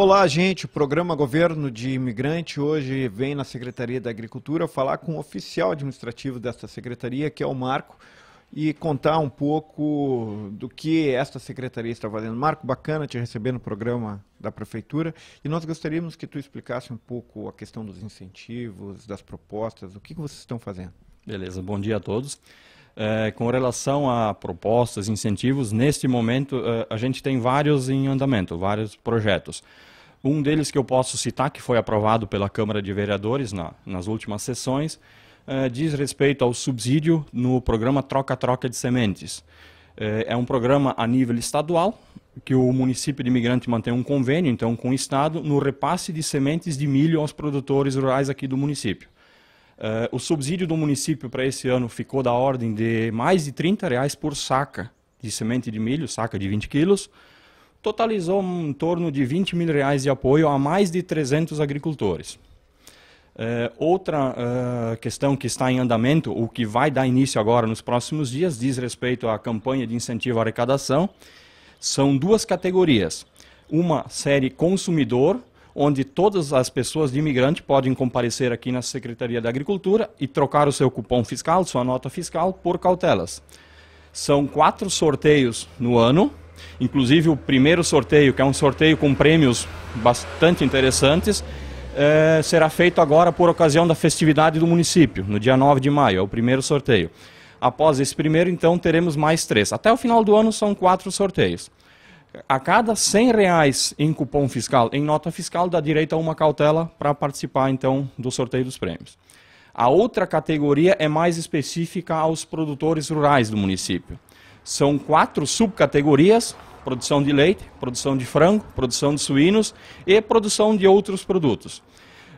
Olá, gente. O programa Governo de Imigrante hoje vem na Secretaria da Agricultura falar com o oficial administrativo desta secretaria, que é o Marco, e contar um pouco do que esta secretaria está fazendo. Marco, bacana te receber no programa da prefeitura e nós gostaríamos que tu explicasse um pouco a questão dos incentivos, das propostas, o que, que vocês estão fazendo. Beleza, bom dia a todos. É, com relação a propostas, incentivos, neste momento eh, a gente tem vários em andamento, vários projetos. Um deles que eu posso citar, que foi aprovado pela Câmara de Vereadores na, nas últimas sessões, é, diz respeito ao subsídio no programa Troca-Troca de Sementes. É, é um programa a nível estadual, que o município de Imigrante mantém um convênio, então, com o Estado, no repasse de sementes de milho aos produtores rurais aqui do município. Uh, o subsídio do município para esse ano ficou da ordem de mais de 30 reais por saca de semente de milho, saca de 20 quilos. Totalizou em torno de 20 mil reais de apoio a mais de 300 agricultores. Uh, outra uh, questão que está em andamento, ou que vai dar início agora nos próximos dias, diz respeito à campanha de incentivo à arrecadação. São duas categorias. Uma série consumidor, onde todas as pessoas de imigrante podem comparecer aqui na Secretaria da Agricultura e trocar o seu cupom fiscal, sua nota fiscal, por cautelas. São quatro sorteios no ano, inclusive o primeiro sorteio, que é um sorteio com prêmios bastante interessantes, é, será feito agora por ocasião da festividade do município, no dia 9 de maio, é o primeiro sorteio. Após esse primeiro, então, teremos mais três. Até o final do ano são quatro sorteios a cada 100 reais em cupom fiscal, em nota fiscal, dá direito a uma cautela para participar, então, do sorteio dos prêmios. A outra categoria é mais específica aos produtores rurais do município. São quatro subcategorias, produção de leite, produção de frango, produção de suínos e produção de outros produtos.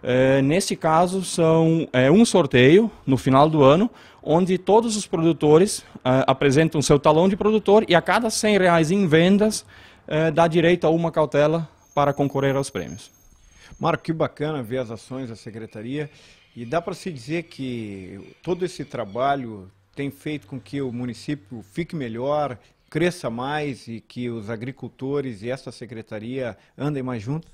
É, nesse caso, são é, um sorteio no final do ano, onde todos os produtores é, apresentam seu talão de produtor e a cada 100 reais em vendas é, dá direito a uma cautela para concorrer aos prêmios. Marco, que bacana ver as ações da secretaria. E dá para se dizer que todo esse trabalho tem feito com que o município fique melhor, cresça mais e que os agricultores e essa secretaria andem mais juntos?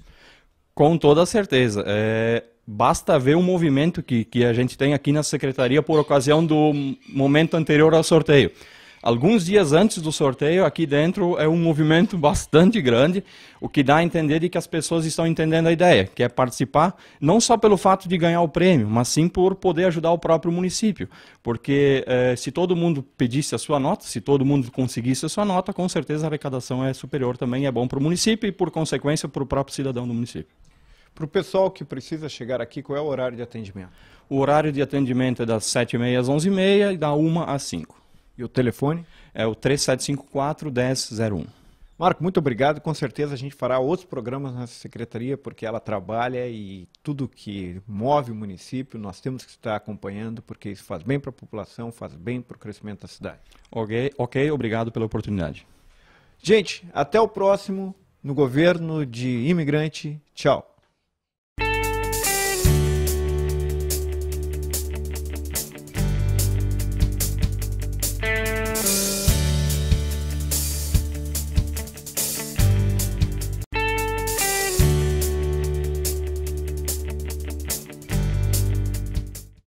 Com toda certeza. É, basta ver o movimento que, que a gente tem aqui na secretaria por ocasião do momento anterior ao sorteio alguns dias antes do sorteio, aqui dentro é um movimento bastante grande, o que dá a entender de que as pessoas estão entendendo a ideia, que é participar não só pelo fato de ganhar o prêmio, mas sim por poder ajudar o próprio município. Porque eh, se todo mundo pedisse a sua nota, se todo mundo conseguisse a sua nota, com certeza a arrecadação é superior também, é bom para o município e, por consequência, para o próprio cidadão do município. Para o pessoal que precisa chegar aqui, qual é o horário de atendimento? O horário de atendimento é das 7h30 às 11h30 e da 1 às 5 e o telefone? É o 3754 1001. Marco, muito obrigado. Com certeza a gente fará outros programas nessa secretaria, porque ela trabalha e tudo que move o município nós temos que estar acompanhando, porque isso faz bem para a população, faz bem para o crescimento da cidade. Ok, ok, obrigado pela oportunidade. Gente, até o próximo no governo de imigrante. Tchau.